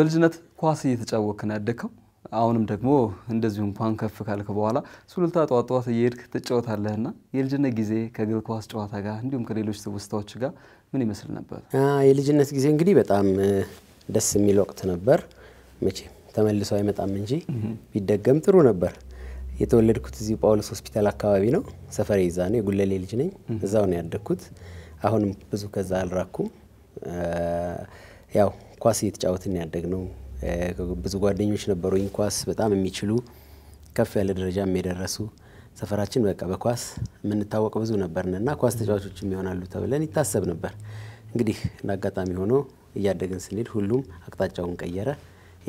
በልጅነት ኳስ እየተጫወክ ነው ያደግከው። አሁንም ደግሞ እንደዚሁ እንኳን ከፍ ካልክ በኋላ ሱሉልታ ጠዋት ጠዋት እየሄድክ ትጫወታለህና የልጅነት ጊዜ ከእግር ኳስ ጨዋታ ጋር እንዲሁም ከሌሎች ትውስታዎች ጋር ምን ይመስል ነበር? የልጅነት ጊዜ እንግዲህ በጣም ደስ የሚል ወቅት ነበር። መቼም ተመልሶ አይመጣም እንጂ ቢደገም ጥሩ ነበር። የተወለድኩት እዚህ ጳውሎስ ሆስፒታል አካባቢ ነው። ሰፈሬ ይዛ ነው። የጉለሌ ልጅ ነኝ። እዛው ነው ያደግኩት። አሁንም ብዙ ከዛ አልራኩም። ያው ኳስ እየተጫወትን ያደግ ነው። ብዙ ጓደኞች ነበሩኝ ኳስ በጣም የሚችሉ ከፍ ያለ ደረጃም የደረሱ ሰፈራችን በቃ በኳስ የምንታወቅ ብዙ ነበርን እና ኳስ ተጫዋቾችም ይሆናሉ ተብለን ይታሰብ ነበር። እንግዲህ እንደ አጋጣሚ ሆኖ እያደግን ስንሄድ ሁሉም አቅጣጫውን ቀየረ።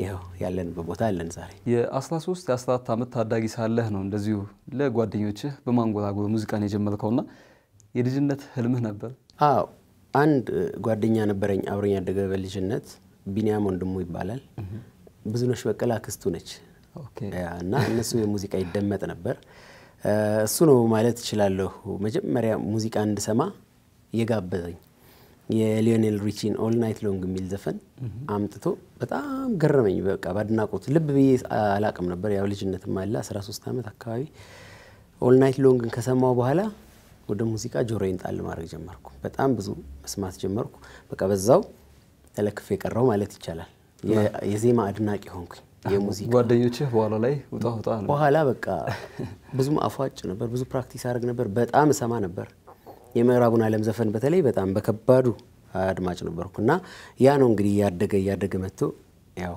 ይኸው ያለንበት ቦታ ያለን ዛሬ። የ13 የ14 ዓመት ታዳጊ ሳለህ ነው እንደዚሁ ለጓደኞችህ በማንጎራጎር ሙዚቃን የጀመርከውና የልጅነት ህልምህ ነበር? አዎ አንድ ጓደኛ ነበረኝ አብሮኝ ያደገ በልጅነት ቢኒያም ወንድሙ ይባላል። ብዙነሽ በቀለ አክስቱ ነች እና እነሱ የሙዚቃ ይደመጥ ነበር። እሱ ነው ማለት እችላለሁ። መጀመሪያ ሙዚቃ እንድሰማ የጋበዘኝ የሊዮኔል ሪቺን ኦል ናይት ሎንግ የሚል ዘፈን አምጥቶ በጣም ገረመኝ። በቃ በአድናቆት ልብ ብዬ አላቅም ነበር። ያው ልጅነትም አለ 13 ዓመት አካባቢ ኦል ናይት ሎንግን ከሰማው በኋላ ወደ ሙዚቃ ጆሮዬን ጣል ማድረግ ጀመርኩ። በጣም ብዙ መስማት ጀመርኩ። በቃ በዛው ተለክፍ የቀረው ማለት ይቻላል። የዜማ አድናቂ ሆንኩ የሙዚቃ ጓደኞችህ በኋላ ላይ ውጣ ውጣ በኋላ በቃ ብዙም አፏጭ ነበር። ብዙ ፕራክቲስ አድርግ ነበር። በጣም እሰማ ነበር። የምዕራቡን ዓለም ዘፈን በተለይ በጣም በከባዱ አድማጭ ነበርኩ እና ያ ነው እንግዲህ እያደገ እያደገ መጥቶ ያው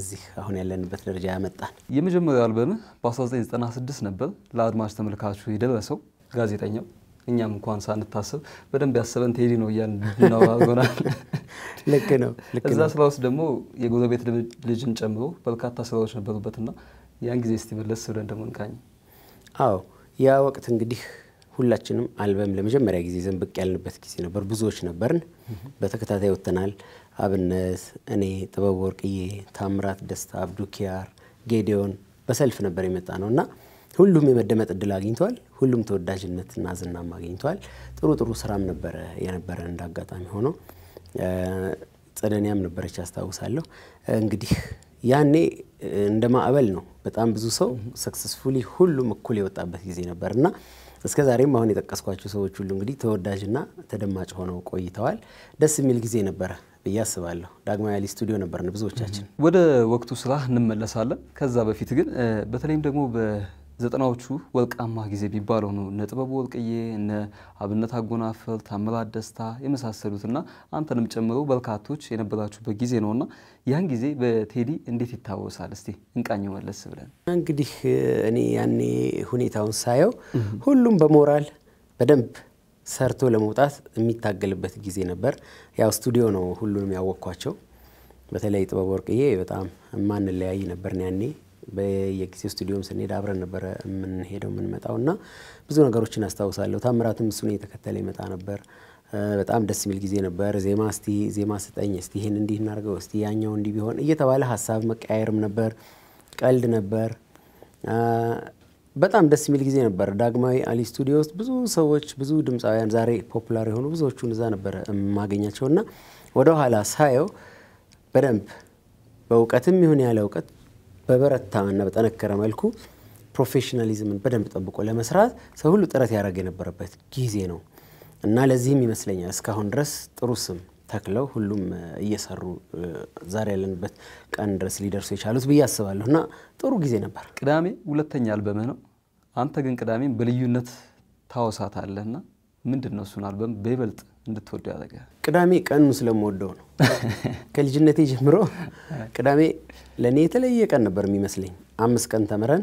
እዚህ አሁን ያለንበት ደረጃ ያመጣን። የመጀመሪያው አልበምህ በ1996 ነበር ለአድማጭ ተመልካቹ የደረሰው ጋዜጠኛው እኛም እንኳን ሳንታስብ በደንብ ያሰበን ቴዲ ነው እያልን እናወራጎናል። ልክ ነው። እዛ ስራ ውስጥ ደግሞ ቤት ልጅን ጨምሮ በርካታ ስራዎች ነበሩበትና ያን ጊዜ እስቲ መለስ ብለን ደግሞ እንቃኝ። አዎ ያ ወቅት እንግዲህ ሁላችንም አልበም ለመጀመሪያ ጊዜ ዘንብቅ ያልንበት ጊዜ ነበር። ብዙዎች ነበርን፣ በተከታታይ ወጥተናል። አብነት፣ እኔ፣ ጥበብ ወርቅዬ፣ ታምራት ደስታ፣ አብዱ ኪያር፣ ጌዲዮን በሰልፍ ነበር የመጣ ነው እና ሁሉም የመደመጥ እድል አግኝቷል። ሁሉም ተወዳጅነትና ዝናም አግኝቷል። ጥሩ ጥሩ ስራም ነበረ የነበረ እንዳጋጣሚ ሆኖ ጽነኒያም ነበረች ያስታውሳለሁ። እንግዲህ ያኔ እንደ ማዕበል ነው። በጣም ብዙ ሰው ሰክሰስፉሊ ሁሉም እኩል የወጣበት ጊዜ ነበር እና እስከ ዛሬም አሁን የጠቀስኳቸው ሰዎች ሁሉ እንግዲህ ተወዳጅና ተደማጭ ሆነው ቆይተዋል። ደስ የሚል ጊዜ ነበረ ብዬ አስባለሁ። ዳግማዊ አሊ ስቱዲዮ ነበርን ብዙዎቻችን። ወደ ወቅቱ ስራ እንመለሳለን። ከዛ በፊት ግን በተለይም ደግሞ ዘጠናዎቹ ወልቃማ ጊዜ ቢባለው ነው። እነ ጥበቡ ወልቅዬ፣ እነ አብነት አጎናፈል፣ ታምራት ደስታ የመሳሰሉትና አንተንም ጨምሮ በርካቶች የነበራችሁበት ጊዜ ነውና ያን ጊዜ በቴዲ እንዴት ይታወሳል? እስቲ እንቃኝ መለስ ብለን። እንግዲህ እኔ ያኔ ሁኔታውን ሳየው ሁሉም በሞራል በደንብ ሰርቶ ለመውጣት የሚታገልበት ጊዜ ነበር። ያው ስቱዲዮ ነው ሁሉንም ያወቅኳቸው። በተለይ ጥበብ ወርቅዬ በጣም የማንለያይ ነበር ያኔ በየጊዜው ስቱዲዮም ስንሄድ አብረን ነበረ የምንሄደው የምንመጣው እና ብዙ ነገሮችን አስታውሳለሁ። ታምራትም እሱን እየተከተለ ይመጣ ነበር። በጣም ደስ የሚል ጊዜ ነበር። ዜማ እስቲ ዜማ ስጠኝ፣ እስቲ ይህን እንዲህ እናርገው፣ እስቲ ያኛው እንዲህ ቢሆን እየተባለ ሀሳብ መቀያየርም ነበር፣ ቀልድ ነበር። በጣም ደስ የሚል ጊዜ ነበር። ዳግማዊ አሊ ስቱዲዮ ውስጥ ብዙ ሰዎች፣ ብዙ ድምፃውያን ዛሬ ፖፑላር የሆኑ ብዙዎቹን እዛ ነበር የማገኛቸው እና ወደ ኋላ ሳየው በደንብ በእውቀትም ይሁን ያለ እውቀት በበረታ እና በጠነከረ መልኩ ፕሮፌሽናሊዝምን በደንብ ጠብቆ ለመስራት ሰው ሁሉ ጥረት ያደረገ የነበረበት ጊዜ ነው እና ለዚህም ይመስለኛል እስካሁን ድረስ ጥሩ ስም ተክለው ሁሉም እየሰሩ ዛሬ ያለንበት ቀን ድረስ ሊደርሱ የቻሉት ብዬ አስባለሁ እና ጥሩ ጊዜ ነበር። ቅዳሜ ሁለተኛ አልበመ ነው። አንተ ግን ቅዳሜን በልዩነት ታወሳታለህና ምንድን ነው እሱን አልበም በይበልጥ እንድትወዱ ያደረገ? ቅዳሜ ቀኑ ስለምወደው ነው። ከልጅነቴ ጀምሮ ቅዳሜ ለእኔ የተለየ ቀን ነበር የሚመስለኝ። አምስት ቀን ተምረን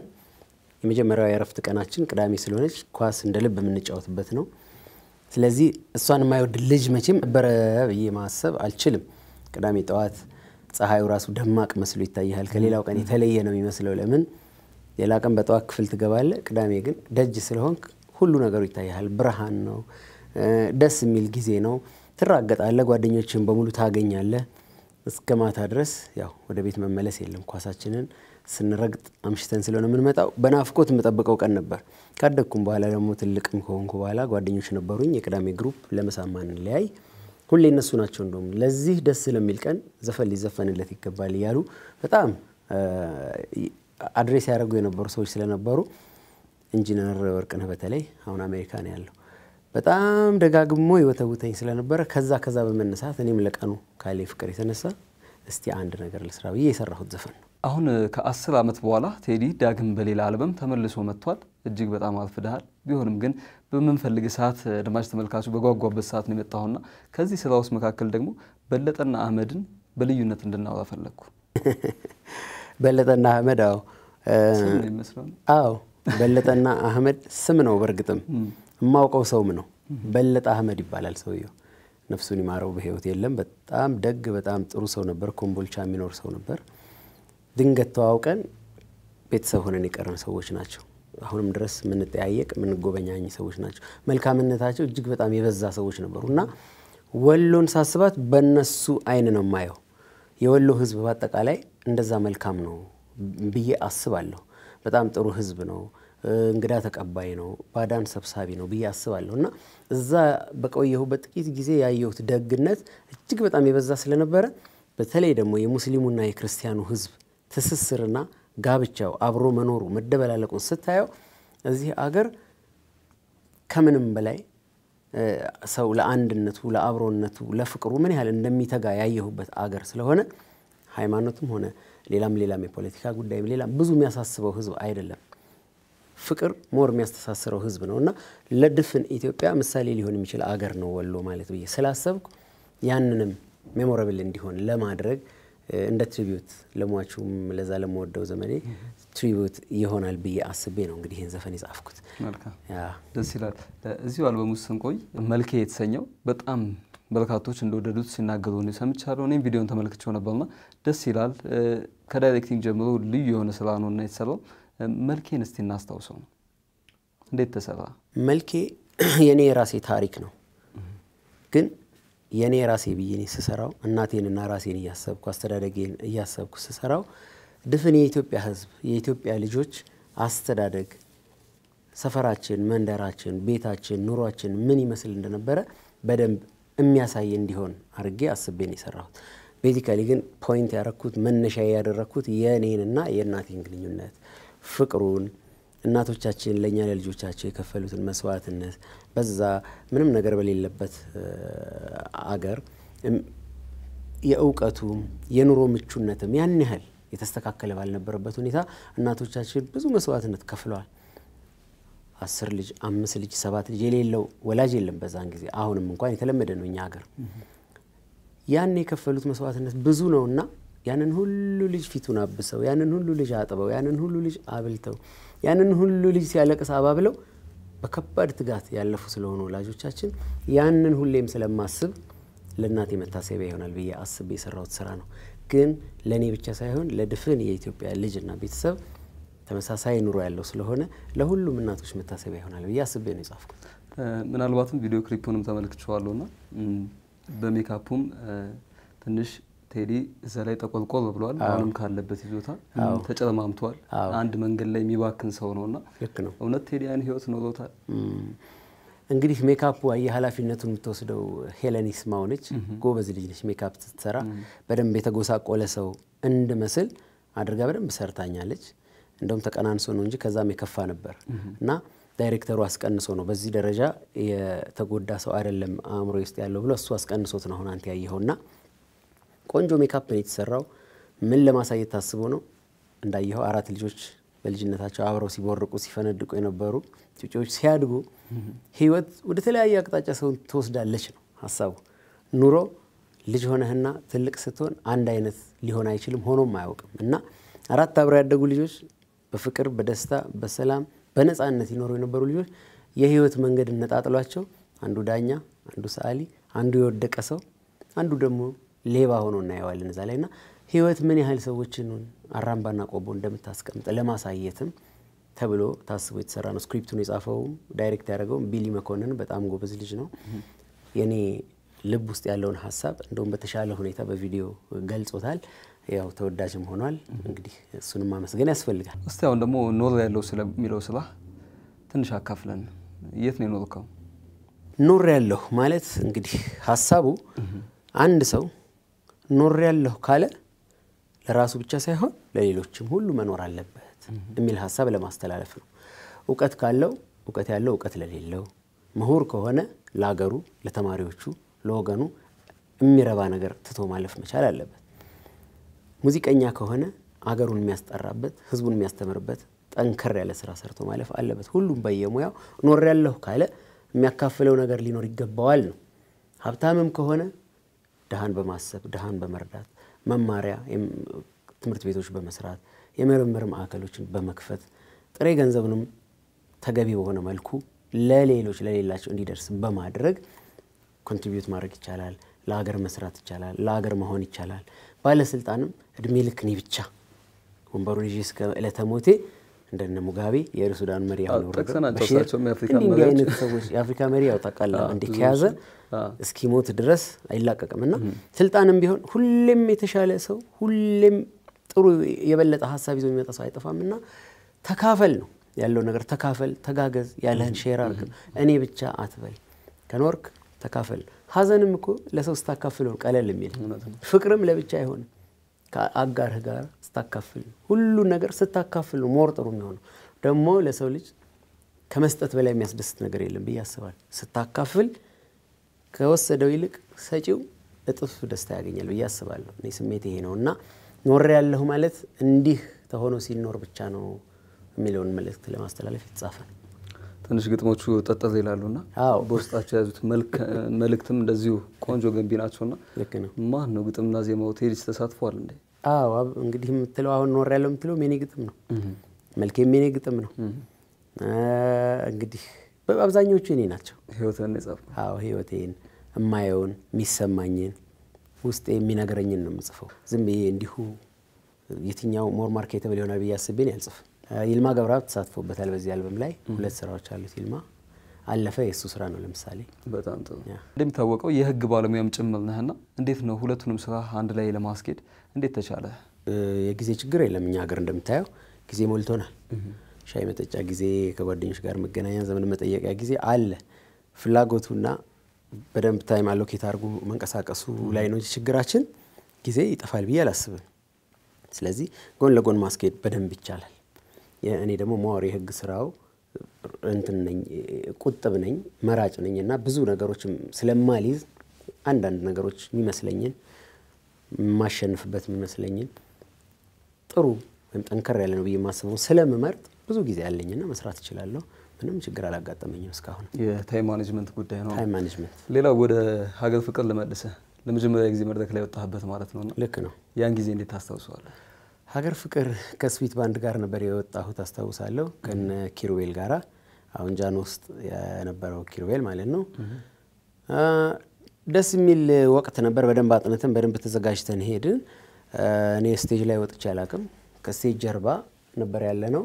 የመጀመሪያው የእረፍት ቀናችን ቅዳሜ ስለሆነች ኳስ እንደ ልብ የምንጫወትበት ነው። ስለዚህ እሷን የማይወድ ልጅ መቼም ነበረ ብዬ ማሰብ አልችልም። ቅዳሜ ጠዋት ፀሐዩ ራሱ ደማቅ መስሎ ይታያል። ከሌላው ቀን የተለየ ነው የሚመስለው። ለምን ሌላ ቀን በጠዋት ክፍል ትገባለ፣ ቅዳሜ ግን ደጅ ስለሆንክ ሁሉ ነገሩ ይታያል። ብርሃን ነው። ደስ የሚል ጊዜ ነው። ትራገጣለህ፣ ጓደኞችን በሙሉ ታገኛለህ። እስከ ማታ ድረስ ያው ወደ ቤት መመለስ የለም። ኳሳችንን ስንረግጥ አምሽተን ስለሆነ የምንመጣው በናፍቆት የምጠብቀው ቀን ነበር። ካደግኩም በኋላ ደግሞ ትልቅም ከሆንኩ በኋላ ጓደኞች ነበሩኝ። የቅዳሜ ግሩፕ ለመሳማን ለያይ ሁሌ እነሱ ናቸው እንደውም ለዚህ ደስ ስለሚል ቀን ዘፈን ሊዘፈንለት ይገባል እያሉ በጣም አድሬስ ያደረጉ የነበሩ ሰዎች ስለነበሩ ኢንጂነር ወርቅነህ በተለይ አሁን አሜሪካን ያለው በጣም ደጋግሞ ይወተውተኝ ስለነበረ ከዛ ከዛ በመነሳት እኔም ለቀኑ ካሌ ፍቅር የተነሳ እስቲ አንድ ነገር ልስራ ብዬ የሰራሁት ዘፈን ነው። አሁን ከአስር ዓመት በኋላ ቴዲ ዳግም በሌላ አልበም ተመልሶ መጥቷል። እጅግ በጣም አርፍደሃል። ቢሆንም ግን በምንፈልግ ሰዓት አድማጭ ተመልካቹ በጓጓበት ሰዓት ነው የመጣሁና ከዚህ ስራ ውስጥ መካከል ደግሞ በለጠና አህመድን በልዩነት እንድናወራ ፈለግኩ። በለጠና አህመድ አዎ፣ አዎ፣ በለጠና አህመድ ስም ነው በእርግጥም የማውቀው ሰውም ነው። በለጠ አህመድ ይባላል ሰውየው። ነፍሱን ይማረው፣ በህይወት የለም። በጣም ደግ፣ በጣም ጥሩ ሰው ነበር። ኮምቦልቻ የሚኖር ሰው ነበር። ድንገት ተዋውቀን ቤተሰብ ሆነን የቀረን ሰዎች ናቸው። አሁንም ድረስ የምንጠያየቅ የምንጎበኛኝ ሰዎች ናቸው። መልካምነታቸው እጅግ በጣም የበዛ ሰዎች ነበሩ እና ወሎን ሳስባት በነሱ አይን ነው የማየው። የወሎ ህዝብ በአጠቃላይ እንደዛ መልካም ነው ብዬ አስባለሁ። በጣም ጥሩ ህዝብ ነው። እንግዳ ተቀባይ ነው፣ ባዳን ሰብሳቢ ነው ብዬ አስባለሁ እና እዛ በቆየሁ ጥቂት ጊዜ ያየሁት ደግነት እጅግ በጣም የበዛ ስለነበረ በተለይ ደግሞ የሙስሊሙና የክርስቲያኑ ሕዝብ ትስስርና ጋብቻው አብሮ መኖሩ መደበላለቁን ስታየው እዚህ አገር ከምንም በላይ ሰው ለአንድነቱ፣ ለአብሮነቱ፣ ለፍቅሩ ምን ያህል እንደሚተጋ ያየሁበት አገር ስለሆነ ሃይማኖትም ሆነ ሌላም ሌላም የፖለቲካ ጉዳይም ሌላም ብዙ የሚያሳስበው ሕዝብ አይደለም። ፍቅር ሞር የሚያስተሳስረው ህዝብ ነው እና ለድፍን ኢትዮጵያ ምሳሌ ሊሆን የሚችል አገር ነው ወሎ ማለት ብዬ ስላሰብኩ ያንንም ሜሞራብል እንዲሆን ለማድረግ እንደ ትሪቢዩት ለሟቹም ለዛ ለመወደው ዘመኔ ትሪቢዩት ይሆናል ብዬ አስቤ ነው እንግዲህ ይህን ዘፈን የጻፍኩት። ደስ ይላል። እዚሁ አልበሙ ስንቆይ መልኬ የተሰኘው በጣም በርካቶች እንደወደዱት ሲናገሩ ሰምቻለሁ። እኔም ቪዲዮን ተመልክቼው ነበርና ደስ ይላል። ከዳይሬክቲንግ ጀምሮ ልዩ የሆነ ስራ ነው እና የተሰራው መልኬን እስቲ እናስታውሰው ነው። እንዴት ተሰራ? መልኬ የኔ የራሴ ታሪክ ነው። ግን የኔ ራሴ ብዬ ስሰራው እናቴንና ራሴን እያሰብኩ አስተዳደጌን እያሰብኩ ስሰራው ድፍን የኢትዮጵያ ሕዝብ የኢትዮጵያ ልጆች አስተዳደግ ሰፈራችን፣ መንደራችን፣ ቤታችን፣ ኑሯችን ምን ይመስል እንደነበረ በደንብ የሚያሳይ እንዲሆን አድርጌ አስቤን የሰራሁት። ቤዚካሊ ግን ፖይንት ያረኩት መነሻ ያደረግኩት የእኔንና የእናቴን ግንኙነት ፍቅሩን እናቶቻችን ለእኛ ለልጆቻቸው የከፈሉትን መስዋዕትነት በዛ ምንም ነገር በሌለበት አገር የእውቀቱም የኑሮ ምቹነትም ያን ያህል የተስተካከለ ባልነበረበት ሁኔታ እናቶቻችን ብዙ መስዋዕትነት ከፍለዋል። አስር ልጅ፣ አምስት ልጅ፣ ሰባት ልጅ የሌለው ወላጅ የለም በዛን ጊዜ። አሁንም እንኳን የተለመደ ነው እኛ ሀገር። ያን የከፈሉት መስዋዕትነት ብዙ ነው እና። ያንን ሁሉ ልጅ ፊቱን አብሰው፣ ያንን ሁሉ ልጅ አጥበው፣ ያንን ሁሉ ልጅ አብልተው፣ ያንን ሁሉ ልጅ ሲያለቅስ አባብለው በከባድ ትጋት ያለፉ ስለሆኑ ወላጆቻችን ያንን ሁሌም ስለማስብ ለእናቴ መታሰቢያ ይሆናል ብዬ አስብ የሰራሁት ስራ ነው። ግን ለእኔ ብቻ ሳይሆን ለድፍን የኢትዮጵያ ልጅና ቤተሰብ ተመሳሳይ ኑሮ ያለው ስለሆነ ለሁሉም እናቶች መታሰቢያ ይሆናል ብዬ አስቤ ነው የጻፍኩት። ምናልባትም ቪዲዮ ክሊፑንም ተመልክቼዋለሁና በሜካፑም ትንሽ ቴዲ እዛ ላይ ጠቆልቆል ብሏል። አሁንም ካለበት ይዞታ ተጨለማምቷል። አንድ መንገድ ላይ የሚባክን ሰው ነው እና እውነት ቴዲ አይን ህይወት ኖሮታል። እንግዲህ ሜካፑ የኃላፊነቱን የምትወስደው ሄለን ይስማው ነች። ጎበዝ ልጅ ነች። ሜካፕ ስትሰራ በደንብ የተጎሳቆለ ሰው እንድመስል አድርጋ በደንብ ሰርታኛለች። እንደውም ተቀናንሶ ነው እንጂ ከዛም የከፋ ነበር እና ዳይሬክተሩ አስቀንሶ ነው በዚህ ደረጃ የተጎዳ ሰው አይደለም አእምሮ ውስጥ ያለው ብሎ እሱ አስቀንሶት ነው አሁን አንተ ያየኸውና ቆንጆ ሜካፕ ነው የተሰራው። ምን ለማሳየት ታስቦ ነው? እንዳየኸው አራት ልጆች በልጅነታቸው አብረው ሲቦርቁ ሲፈነድቁ የነበሩ ጩጬዎች ሲያድጉ ህይወት ወደ ተለያየ አቅጣጫ ሰውን ትወስዳለች ነው ሀሳቡ። ኑሮ ልጅ ሆነህና ትልቅ ስትሆን አንድ አይነት ሊሆን አይችልም፣ ሆኖም አያውቅም እና አራት አብረው ያደጉ ልጆች በፍቅር በደስታ በሰላም በነፃነት ይኖሩ የነበሩ ልጆች የህይወት መንገድ እነጣጥሏቸው አንዱ ዳኛ፣ አንዱ ሰዓሊ፣ አንዱ የወደቀ ሰው፣ አንዱ ደግሞ ሌባ ሆኖ እናየዋለን እዛ ላይ ና ህይወት ምን ያህል ሰዎችን አራምባና ቆቦ እንደምታስቀምጥ ለማሳየትም ተብሎ ታስቦ የተሰራ ነው። ስክሪፕቱን የጻፈውም ዳይሬክት ያደረገውም ቢሊ መኮንን በጣም ጎበዝ ልጅ ነው። የኔ ልብ ውስጥ ያለውን ሀሳብ እንደውም በተሻለ ሁኔታ በቪዲዮ ገልጾታል። ያው ተወዳጅም ሆኗል። እንግዲህ እሱንም ማመስገን ያስፈልጋል። እስቲ አሁን ደግሞ ኖር ያለው ስለሚለው ስላ ትንሽ አካፍለን፣ የት ነው የኖርከው? ኖር ያለሁ ማለት እንግዲህ ሀሳቡ አንድ ሰው ኖር ያለሁ ካለ ለራሱ ብቻ ሳይሆን ለሌሎችም ሁሉ መኖር አለበት የሚል ሀሳብ ለማስተላለፍ ነው። እውቀት ካለው እውቀት ያለው እውቀት ለሌለው ምሁር ከሆነ ለሀገሩ፣ ለተማሪዎቹ፣ ለወገኑ የሚረባ ነገር ትቶ ማለፍ መቻል አለበት። ሙዚቀኛ ከሆነ አገሩን የሚያስጠራበት ህዝቡን የሚያስተምርበት ጠንከር ያለ ስራ ሰርቶ ማለፍ አለበት። ሁሉም በየሙያው ኖር ያለሁ ካለ የሚያካፍለው ነገር ሊኖር ይገባዋል ነው። ሀብታምም ከሆነ ድሃን በማሰብ ድሃን በመርዳት መማሪያ ትምህርት ቤቶች በመስራት የምርምር ማዕከሎችን በመክፈት ጥሬ ገንዘብንም ተገቢ በሆነ መልኩ ለሌሎች ለሌላቸው እንዲደርስ በማድረግ ኮንትሪቢዩት ማድረግ ይቻላል። ለሀገር መስራት ይቻላል። ለሀገር መሆን ይቻላል። ባለስልጣንም እድሜ ልክ እኔ ብቻ ወንበሩ ልጅ እስከ ዕለተ ሞቴ እንደነ ሙጋቤ የደቡብ ሱዳን መሪ አሁን አይነት ሰዎች የአፍሪካ መሪ ያው ታውቃለህ፣ እንዲህ ከያዘ እስኪሞት ድረስ አይላቀቅም እና ስልጣንም ቢሆን ሁሌም የተሻለ ሰው ሁሌም ጥሩ የበለጠ ሀሳብ ይዞ የሚመጣ ሰው አይጠፋም እና ተካፈል ነው ያለው ነገር ተካፈል፣ ተጋገዝ፣ ያለህን ሼር አርግ፣ እኔ ብቻ አትበል፣ ከኖርክ ተካፈል። ሀዘንም እኮ ለሰው ስታካፍለው ቀለል የሚል ፍቅርም ለብቻ አይሆንም። ከአጋርህ ጋር ስታካፍል ሁሉን ነገር ስታካፍል ነው ሞር ጥሩ የሚሆነው። ደግሞ ለሰው ልጅ ከመስጠት በላይ የሚያስደስት ነገር የለም ብዬ አስባለሁ። ስታካፍል ከወሰደው ይልቅ ሰጪው እጥፍ ደስታ ያገኛል ብዬ አስባለሁ። እኔ ስሜት ይሄ ነው እና ኖሬ ያለሁ ማለት እንዲህ ተሆኖ ሲኖር ብቻ ነው የሚለውን መልእክት ለማስተላለፍ የተጻፈ ነው። ትንሽ ግጥሞቹ ይላሉ ይላሉና በውስጣቸው የያዙት መልእክትም እንደዚሁ ቆንጆ ገንቢ ናቸውና ማን ነው ግጥምና ዜማው ቴዲስ ተሳትፏል እንዴ? አዎ እንግዲህ የምትለው አሁን ኖር ያለው የምትለው የኔ ግጥም ነው። መልኬም የኔ ግጥም ነው። እንግዲህ አብዛኞቹ የኔ ናቸው። ህይወትን የጻፍኩት አዎ፣ ህይወቴን እማየውን የሚሰማኝን ውስጤ የሚነግረኝን ነው የምጽፈው። ዝም ብዬ እንዲሁ የትኛው ሞር ማርኬተብል የሆነ ብዬ አስቤን ያልጽፍ። ይልማ ገብረአብ ተሳትፎበታል በዚህ አልበም ላይ ሁለት ስራዎች አሉት ይልማ አለፈ የእሱ ስራ ነው። ለምሳሌ በጣም ጥሩ። እንደሚታወቀው የህግ ባለሙያም ጭምር ነህና እንዴት ነው ሁለቱንም ስራ አንድ ላይ ለማስኬድ እንዴት ተቻለ? የጊዜ ችግር የለም። እኛ ሀገር እንደምታየው ጊዜ ሞልቶናል። ሻይ መጠጫ ጊዜ፣ ከጓደኞች ጋር መገናኛ፣ ዘመን መጠየቂያ ጊዜ አለ። ፍላጎቱና በደንብ ታይም አሎኬት አድርጎ መንቀሳቀሱ ላይ ነው ችግራችን። ጊዜ ይጠፋል ብዬ አላስብም። ስለዚህ ጎን ለጎን ማስኬድ በደንብ ይቻላል። እኔ ደግሞ ማወር የህግ ስራው እንትን ነኝ ቁጥብ ነኝ መራጭ ነኝ እና ብዙ ነገሮችም ስለማልይዝ አንዳንድ ነገሮች የሚመስለኝን የማሸንፍበት የሚመስለኝን ጥሩ ወይም ጠንከር ያለ ነው ብዬ የማስበው ስለምመርጥ ብዙ ጊዜ ያለኝና መስራት እችላለሁ። ምንም ችግር አላጋጠመኝም እስካሁን። የታይም ማኔጅመንት ጉዳይ ነው። ታይም ማኔጅመንት። ሌላው ወደ ሀገር ፍቅር ልመልሰ ለመጀመሪያ ጊዜ መድረክ ላይ ወጣህበት ማለት ነው። ልክ ነው። ያን ጊዜ እንዴት ታስታውሰዋለህ? ሀገር ፍቅር ከስዊት ባንድ ጋር ነበር የወጣሁት አስታውሳለሁ፣ ከነ ኪሩቤል ጋራ አሁን ጃን ውስጥ የነበረው ኪሩቤል ማለት ነው። ደስ የሚል ወቅት ነበር። በደንብ አጥነትን በደንብ ተዘጋጅተን ሄድን። እኔ ስቴጅ ላይ ወጥቼ አላቅም። ከስቴጅ ጀርባ ነበር ያለ ነው።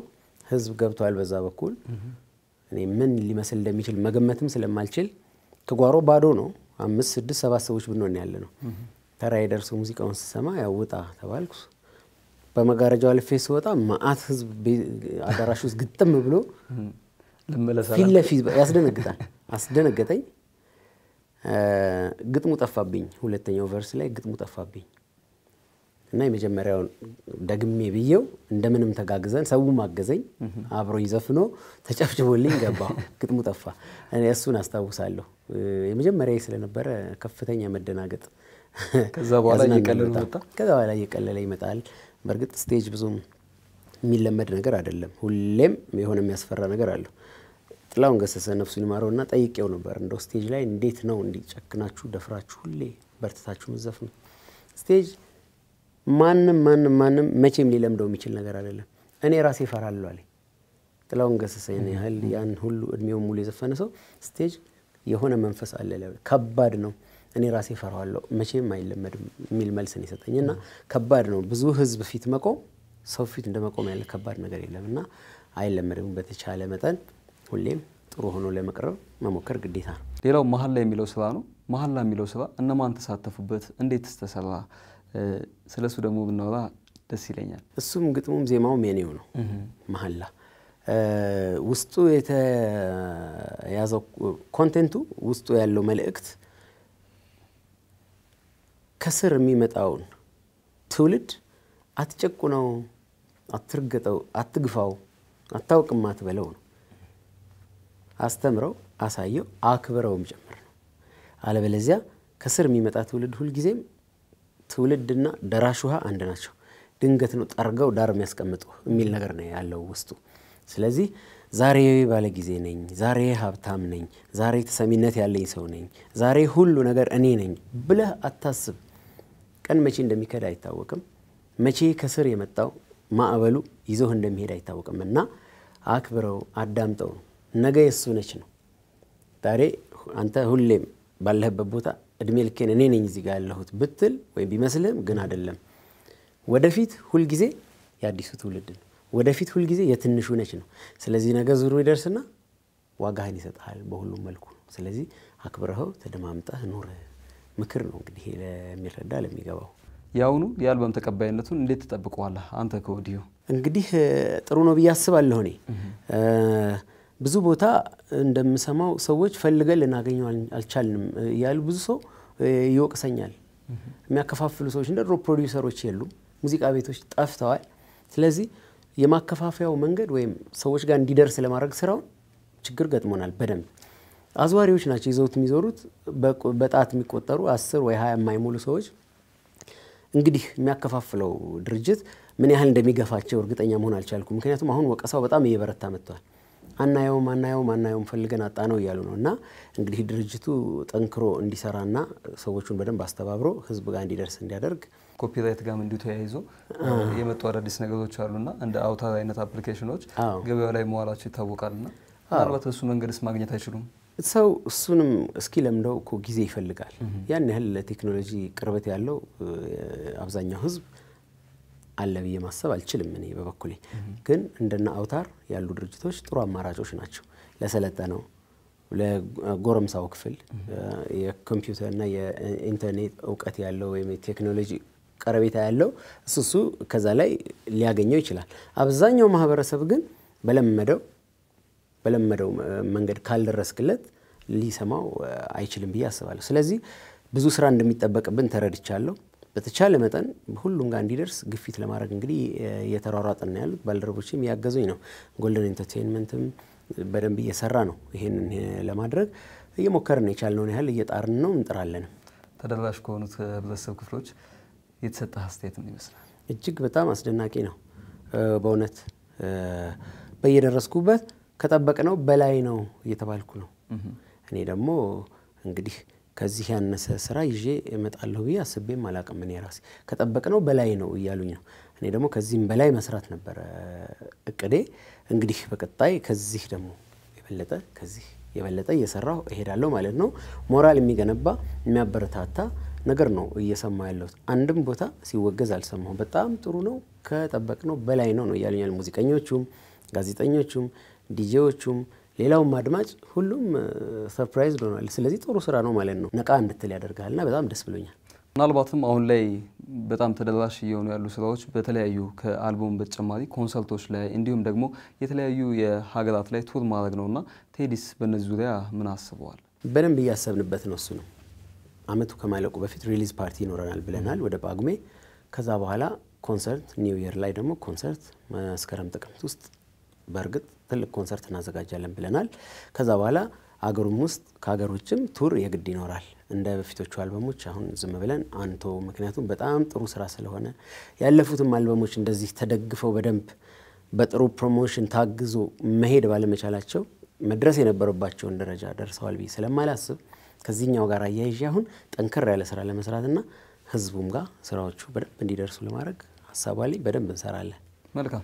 ህዝብ ገብቷል በዛ በኩል። እኔ ምን ሊመስል እንደሚችል መገመትም ስለማልችል ከጓሮ ባዶ ነው። አምስት ስድስት ሰባት ሰዎች ብንሆን ያለ ነው። ተራ የደርሰው ሙዚቃውን ስሰማ ያውጣ ተባልኩ። በመጋረጃው አልፌ ስወጣ ማአት ህዝብ አዳራሽ ውስጥ ግጥም ብሎ ፊት ለፊት ያስደነግጣል። አስደነገጠኝ። ግጥሙ ጠፋብኝ። ሁለተኛው ቨርስ ላይ ግጥሙ ጠፋብኝ እና የመጀመሪያውን ደግሜ ብዬው እንደምንም ተጋግዘን ሰውም አገዘኝ። አብሮ ይዘፍኖ ተጨፍጭቦልኝ ገባ። ግጥሙ ጠፋ። እሱን አስታውሳለሁ። የመጀመሪያ ስለነበረ ከፍተኛ መደናገጥ ከዛ በኋላ እየቀለለ ይመጣል። በእርግጥ ስቴጅ ብዙም የሚለመድ ነገር አይደለም። ሁሌም የሆነ የሚያስፈራ ነገር አለው። ጥላውን ገሰሰ ነፍሱ እና ጠይቄው ነበር። እንደው ስቴጅ ላይ እንዴት ነው እንዲጨክናችሁ ደፍራችሁ ሁሌ በርትታችሁ ምዘፍኑ? ስቴጅ ማንም ማንም ማንም መቼም ሊለምደው የሚችል ነገር አይደለም። እኔ ራሴ እፈራለሁ አለ ጥላውን ገሰሰ ያህል ያን ሁሉ እድሜውን ሙሉ የዘፈነ ሰው ስቴጅ የሆነ መንፈስ አለ። ከባድ ነው። እኔ ራሴ ፈራዋለሁ፣ መቼም አይለመድም የሚል መልስን የሰጠኝ እና ከባድ ነው። ብዙ ህዝብ ፊት መቆም ሰው ፊት እንደ መቆም ያለ ከባድ ነገር የለም እና አይለመድም። በተቻለ መጠን ሁሌም ጥሩ ሆኖ ለመቅረብ መሞከር ግዴታ ነው። ሌላው መሀላ የሚለው ስራ ነው። መሀላ የሚለው ስራ እነማን ተሳተፉበት? እንዴት ተሰራ? ስለ እሱ ደግሞ ብናወራ ደስ ይለኛል። እሱም ግጥሙም ዜማውም የኔው ነው። መሀላ ውስጡ የተያዘው ኮንቴንቱ ውስጡ ያለው መልእክት ከስር የሚመጣውን ትውልድ አትጨቁነው፣ አትርገጠው፣ አትግፋው፣ አታውቅም አትበለው ነው። አስተምረው፣ አሳየው፣ አክብረውም ጭምር ነው። አለበለዚያ ከስር የሚመጣ ትውልድ ሁልጊዜም ትውልድና ደራሽ ውሃ አንድ ናቸው። ድንገት ነው ጠርገው ዳር የሚያስቀምጡ የሚል ነገር ነው ያለው ውስጡ። ስለዚህ ዛሬ ባለ ጊዜ ነኝ፣ ዛሬ ሀብታም ነኝ፣ ዛሬ ተሰሚነት ያለኝ ሰው ነኝ፣ ዛሬ ሁሉ ነገር እኔ ነኝ ብለህ አታስብ። ቀን መቼ እንደሚከድ አይታወቅም። መቼ ከስር የመጣው ማዕበሉ ይዞህ እንደሚሄድ አይታወቅም እና አክብረው አዳምጠው ነው። ነገ የእሱ ነች ነው። ዛሬ አንተ ሁሌም ባለህበት ቦታ እድሜ ልኬን እኔ ነኝ እዚህ ጋር ያለሁት ብትል ወይም ቢመስልህም ግን አይደለም። ወደፊት ሁልጊዜ የአዲሱ ትውልድ ነው። ወደፊት ሁልጊዜ የትንሹ ነች ነው። ስለዚህ ነገ ዙሩ ይደርስና ዋጋህን ይሰጥሃል በሁሉም መልኩ። ስለዚህ አክብረኸው ተደማምጠህ ኑርህ። ምክር ነው እንግዲህ ለሚረዳ ለሚገባው። የአሁኑ የአልበም ተቀባይነቱን እንዴት ትጠብቀዋለህ አንተ ከወዲሁ? እንግዲህ ጥሩ ነው ብዬ አስባለሁ። እኔ ብዙ ቦታ እንደምሰማው ሰዎች ፈልገን ልናገኘው አልቻልንም እያሉ ብዙ ሰው ይወቅሰኛል። የሚያከፋፍሉ ሰዎች እንደ ድሮ ፕሮዲውሰሮች የሉም፣ ሙዚቃ ቤቶች ጠፍተዋል። ስለዚህ የማከፋፈያው መንገድ ወይም ሰዎች ጋር እንዲደርስ ለማድረግ ስራውን ችግር ገጥሞናል በደንብ አዝዋሪዎች ናቸው ይዘውት የሚዞሩት በጣት የሚቆጠሩ አስር ወይ ሀያ የማይሞሉ ሰዎች እንግዲህ የሚያከፋፍለው ድርጅት ምን ያህል እንደሚገፋቸው እርግጠኛ መሆን አልቻልኩ ምክንያቱም አሁን ወቀሳው በጣም እየበረታ መጥቷል። አናየውም አናየውም አናየውም ፈልገን አጣ ነው እያሉ ነው። እና እንግዲህ ድርጅቱ ጠንክሮ እንዲሰራና ሰዎቹን በደንብ አስተባብሮ ህዝብ ጋር እንዲደርስ እንዲያደርግ ኮፒራይት ጋርም እንዲሁ ተያይዞ የመጡ አዳዲስ ነገሮች አሉና እንደ አውታር አይነት አፕሊኬሽኖች ገበያው ላይ መዋላቸው ይታወቃልና ምናልባት እሱ መንገድስ ማግኘት አይችሉም? ሰው እሱንም እስኪ ለምደው እኮ ጊዜ ይፈልጋል። ያን ያህል ለቴክኖሎጂ ቅርበት ያለው አብዛኛው ህዝብ አለ ብዬ ማሰብ አልችልም። እኔ በበኩሌ ግን እንደና አውታር ያሉ ድርጅቶች ጥሩ አማራጮች ናቸው ለሰለጠነው ለጎረምሳው ክፍል የኮምፒውተርና የኢንተርኔት እውቀት ያለው ወይም የቴክኖሎጂ ቀረቤታ ያለው እሱ እሱ ከዛ ላይ ሊያገኘው ይችላል። አብዛኛው ማህበረሰብ ግን በለመደው በለመደው መንገድ ካልደረስክለት ሊሰማው አይችልም ብዬ አስባለሁ። ስለዚህ ብዙ ስራ እንደሚጠበቅብን ተረድቻለሁ። በተቻለ መጠን ሁሉም ጋር እንዲደርስ ግፊት ለማድረግ እንግዲህ እየተሯሯጥን ነው ያሉት። ባልደረቦችም እያገዙኝ ነው። ጎልደን ኢንተርቴንመንትም በደንብ እየሰራ ነው። ይህንን ለማድረግ እየሞከርን ነው። የቻልነውን ያህል እየጣርን ነው፣ እንጥራለንም። ተደራሽ ከሆኑት ህብረተሰብ ክፍሎች የተሰጠ አስተያየት ምን ይመስላል? እጅግ በጣም አስደናቂ ነው በእውነት በየደረስኩበት ከጠበቅነው በላይ ነው እየተባልኩ ነው። እኔ ደግሞ እንግዲህ ከዚህ ያነሰ ስራ ይዤ እመጣለሁ ብዬ አስቤም አላቅም። እኔ ራሴ ከጠበቅነው በላይ ነው እያሉኝ ነው። እኔ ደግሞ ከዚህም በላይ መስራት ነበረ እቅዴ። እንግዲህ በቀጣይ ከዚህ ደግሞ የበለጠ ከዚህ የበለጠ እየሰራሁ እሄዳለሁ ማለት ነው። ሞራል የሚገነባ የሚያበረታታ ነገር ነው እየሰማ ያለሁት። አንድም ቦታ ሲወገዝ አልሰማሁም። በጣም ጥሩ ነው፣ ከጠበቅነው በላይ ነው ነው እያሉኛል ሙዚቀኞቹም ጋዜጠኞቹም ዲጄዎቹም ሌላውም አድማጭ ሁሉም ሰርፕራይዝ ሆኗል። ስለዚህ ጥሩ ስራ ነው ማለት ነው። ነቃ እንድትል ያደርግሃል እና በጣም ደስ ብሎኛል። ምናልባትም አሁን ላይ በጣም ተደራሽ እየሆኑ ያሉ ስራዎች በተለያዩ ከአልበም በተጨማሪ ኮንሰርቶች ላይ እንዲሁም ደግሞ የተለያዩ የሀገራት ላይ ቱር ማድረግ ነው እና ቴዲስ በእነዚህ ዙሪያ ምን አስበዋል? በደንብ እያሰብንበት ነው። እሱ ነው አመቱ ከማለቁ በፊት ሪሊዝ ፓርቲ ይኖረናል ብለናል ወደ ጳጉሜ። ከዛ በኋላ ኮንሰርት ኒው ይር ላይ ደግሞ ኮንሰርት መስከረም ጥቅምት ውስጥ በእርግጥ ትልቅ ኮንሰርት እናዘጋጃለን ብለናል። ከዛ በኋላ አገሩም ውስጥ ከሀገር ውጭም ቱር የግድ ይኖራል። እንደ በፊቶቹ አልበሞች አሁን ዝም ብለን አንቶ ምክንያቱም በጣም ጥሩ ስራ ስለሆነ ያለፉትም አልበሞች እንደዚህ ተደግፈው በደንብ በጥሩ ፕሮሞሽን ታግዞ መሄድ ባለመቻላቸው መድረስ የነበረባቸውን ደረጃ ደርሰዋል ብዬ ስለማላስብ ከዚህኛው ጋር አያይዤ አሁን ጠንከር ያለ ስራ ለመስራትና ህዝቡም ጋር ስራዎቹ በደንብ እንዲደርሱ ለማድረግ ሀሳቧ ላይ በደንብ እንሰራለን። መልካም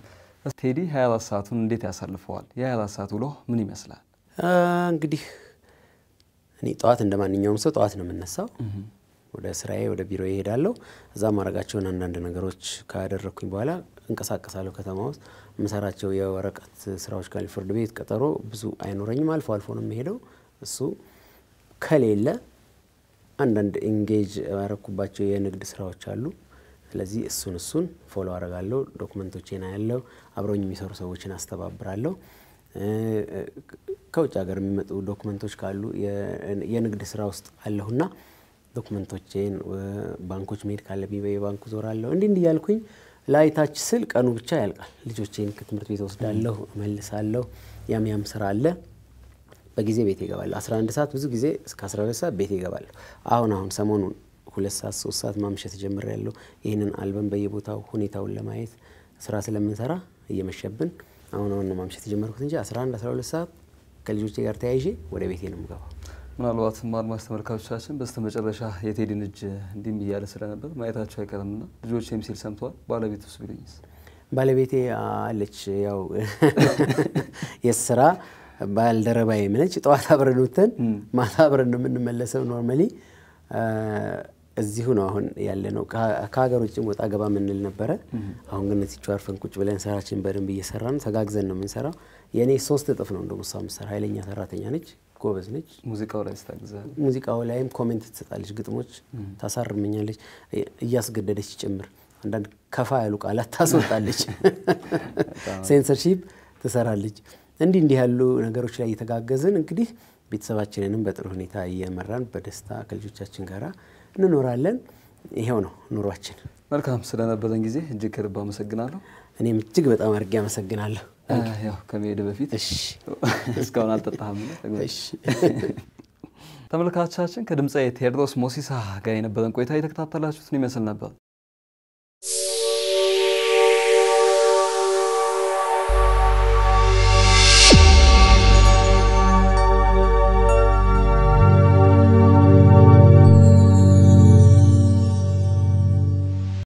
ቴዲ 24 ሰዓቱን እንዴት ያሳልፈዋል? የ24 ሰዓት ውሎ ምን ይመስላል? እንግዲህ እኔ ጠዋት እንደ ማንኛውም ሰው ጠዋት ነው የምነሳው። ወደ ስራዬ ወደ ቢሮ ይሄዳለሁ። እዛ ማድረጋቸውን አንዳንድ ነገሮች ካደረግኩኝ በኋላ እንቀሳቀሳለሁ። ከተማ ውስጥ የምሰራቸው የወረቀት ስራዎች ካሉ ፍርድ ቤት ቀጠሮ ብዙ አይኖረኝም። አልፎ አልፎ ነው የሚሄደው። እሱ ከሌለ አንዳንድ ኢንጌጅ ያረኩባቸው የንግድ ስራዎች አሉ። ስለዚህ እሱን እሱን ፎሎ አረጋለሁ፣ ዶክመንቶቼን አያለው፣ አብረኝ የሚሰሩ ሰዎችን አስተባብራለሁ። ከውጭ ሀገር የሚመጡ ዶክመንቶች ካሉ የንግድ ስራ ውስጥ አለሁና ዶክመንቶቼን ባንኮች መሄድ ካለብኝ በየባንኩ ዞራለሁ። እንዲህ እንዲህ ያልኩኝ ላይታች ስል ቀኑ ብቻ ያልቃል። ልጆቼን ከትምህርት ቤት ወስዳለሁ፣ መልሳለሁ። ያም ያም ስራ አለ። በጊዜ ቤት ይገባለሁ። 11 ሰዓት ብዙ ጊዜ እስከ 12 ሰዓት ቤት ይገባለሁ። አሁን አሁን ሰሞኑን ሁለት ሰዓት ሶስት ሰዓት ማምሸት ጀምር ያለው ይህንን አልበም በየቦታው ሁኔታውን ለማየት ስራ ስለምንሰራ እየመሸብን አሁን አሁን ማምሸት የጀመርኩት እንጂ 11 12 ሰዓት ከልጆች ጋር ተያይዤ ወደ ቤቴ ነው የምገባው። ምናልባትም አድማጭ ተመልካቾቻችን በስተመጨረሻ የቴዲን እጅ እንዲህም እያለ ስለነበር ማየታቸው አይቀርምና ልጆቼም ሲል ሰምተዋል። ባለቤት ውስጥ ቢለኝስ? ባለቤቴ አለች። ያው የስራ ባልደረባ የምነች ጠዋት አብረን ወተን ማታ አብረን ነው የምንመለሰው ኖርማሊ እዚሁ ነው አሁን ያለ ነው። ከሀገር ውጭም ወጣ ገባ ምንል ነበረ። አሁን ግን እዚቹ አርፈን ቁጭ ብለን ስራችን በደንብ ነው። ተጋግዘን ነው የምንሰራው። የእኔ ሶስት እጥፍ ነው እንደውም እሷ የምትሰራ ኃይለኛ ሰራተኛ ነች፣ ጎበዝ ነች። ሙዚቃው ላይ ስታግዛል። ሙዚቃው ላይም ኮሜንት ትሰጣለች፣ ግጥሞች ታሳርመኛለች፣ እያስገደደች ጭምር አንዳንድ ከፋ ያሉ ቃላት ታስወጣለች፣ ሴንሰርሺፕ ትሰራለች። እንዲህ እንዲህ ያሉ ነገሮች ላይ እየተጋገዝን እንግዲህ ቤተሰባችንንም በጥሩ ሁኔታ እየመራን በደስታ ከልጆቻችን ጋራ እንኖራለን። ይሄው ነው ኑሯችን። መልካም ስለነበረን ጊዜ እጅግ ከልብ አመሰግናለሁ። እኔም እጅግ በጣም አድርጌ አመሰግናለሁ። ያው ከመሄድ በፊት እስካሁን አልጠጣህም። ተመልካቻችን ከድምፃዊ ቴዎድሮስ ሞሲሳ ጋር የነበረን ቆይታ የተከታተላችሁትን ይመስል ነበር።